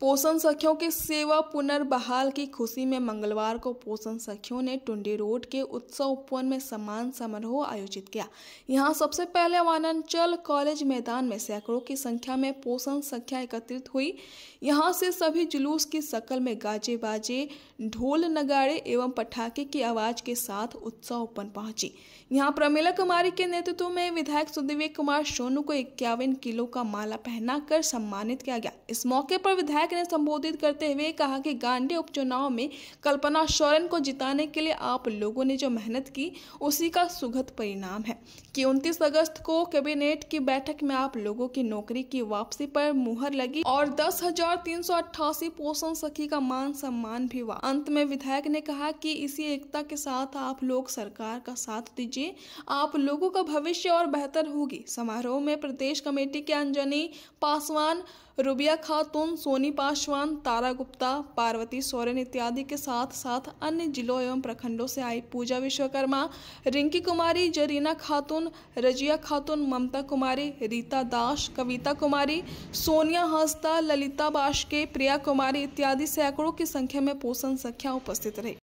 पोषण सखियों की सेवा पुनर्बहाल की खुशी में मंगलवार को पोषण सखियों ने टुंडी रोड के उत्सव उपवन में सम्मान समारोह आयोजित किया यहां सबसे पहले वानांचल कॉलेज मैदान में सैकड़ों की संख्या में पोषण संख्या एकत्रित हुई यहां से सभी जुलूस की शक्ल में गाजे बाजे ढोल नगाड़े एवं पटाखे की आवाज के साथ उत्सव उपवन पहुंची यहाँ प्रमिला कुमारी के नेतृत्व में विधायक सुदीवी कुमार सोनू को इक्यावन किलो का माला पहना सम्मानित किया गया इस मौके पर विधायक विधायक ने संबोधित करते हुए कहा कि गांधी उपचुनाव में कल्पना शौरन को जिताने के लिए आप लोगों ने जो मेहनत की उसी का सुखद परिणाम है कि 29 अगस्त को कैबिनेट की बैठक में आप लोगों की नौकरी की वापसी पर मुहर लगी और दस हजार तीन सौ अट्ठासी पोषण सखी का मान सम्मान भी हुआ अंत में विधायक ने कहा कि इसी एकता के साथ आप लोग सरकार का साथ दीजिए आप लोगों का भविष्य और बेहतर होगी समारोह में प्रदेश कमेटी के अंजनी पासवान रुबिया खातून सोनी पासवान तारा गुप्ता पार्वती सोरेन इत्यादि के साथ साथ अन्य जिलों एवं प्रखंडों से आई पूजा विश्वकर्मा रिंकी कुमारी जरीना खातून रजिया खातून ममता कुमारी रीता दास कविता कुमारी सोनिया हंसता ललिता बाशके प्रिया कुमारी इत्यादि सैकड़ों की संख्या में पोषण संख्या उपस्थित रही